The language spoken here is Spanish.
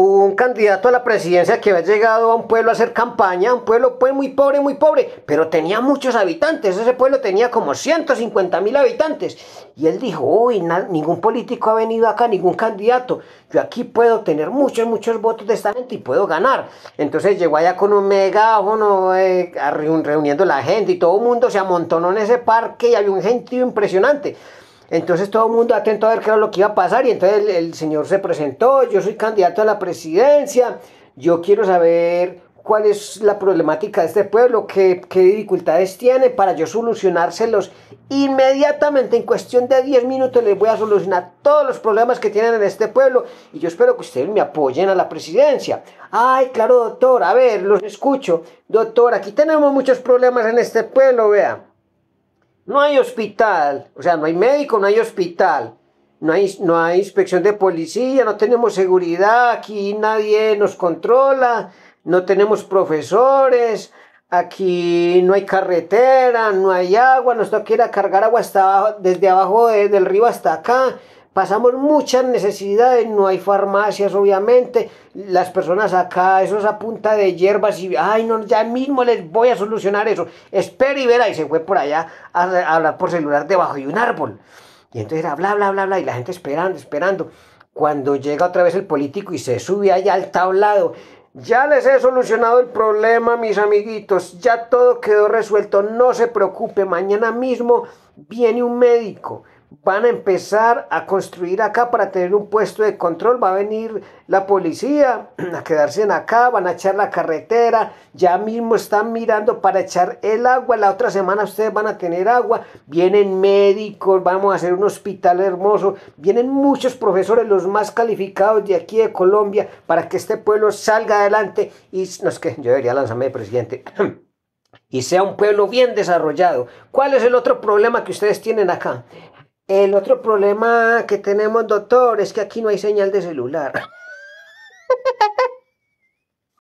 un candidato a la presidencia que había llegado a un pueblo a hacer campaña, un pueblo pues muy pobre, muy pobre, pero tenía muchos habitantes, ese pueblo tenía como 150 mil habitantes. Y él dijo, uy, ningún político ha venido acá, ningún candidato, yo aquí puedo tener muchos, muchos votos de esta gente y puedo ganar. Entonces llegó allá con un megáfono, eh, reuniendo la gente y todo el mundo se amontonó en ese parque y había un gentío impresionante. Entonces todo el mundo atento a ver qué era lo que iba a pasar y entonces el, señor se presentó, yo soy candidato a la presidencia, yo quiero saber cuál es la problemática de este pueblo, qué, qué, dificultades tiene para yo solucionárselos. Inmediatamente, en cuestión de 10 minutos, les voy a solucionar todos los problemas que tienen en este pueblo y yo espero que ustedes me apoyen a la presidencia. Ay, claro, doctor, a ver, los escucho. Doctor, aquí tenemos muchos problemas en este pueblo, vea. No hay hospital, o sea, no hay médico, no hay hospital, no hay, no hay inspección de policía, no tenemos seguridad, aquí nadie nos controla, no tenemos profesores, aquí no hay carretera, no hay agua, nos toca ir a cargar agua hasta abajo, desde abajo del río hasta acá, pasamos muchas necesidades, no hay farmacias obviamente, las personas acá, eso es a punta de hierbas y, ay no, ya mismo les voy a solucionar eso, espera y verá, y se fue por allá a, hablar por celular debajo de un árbol. Y entonces era bla, bla, bla, bla, y la gente esperando, esperando. Cuando llega otra vez el político y se sube allá al tablado, ya les he solucionado el problema, mis amiguitos, ya todo quedó resuelto, no se preocupe, mañana mismo viene un médico van a empezar a construir acá para tener un puesto de control, va a venir la policía a quedarse en acá, van a echar la carretera, ya mismo están mirando para echar el agua, la otra semana ustedes van a tener agua, vienen médicos, vamos a hacer un hospital hermoso, vienen muchos profesores, los más calificados de aquí de Colombia, para que este pueblo salga adelante y no es que yo debería lanzarme presidente. y sea un pueblo bien desarrollado. ¿Cuál es el otro problema que ustedes tienen acá? El otro problema que tenemos, doctor, es que aquí no hay señal de celular.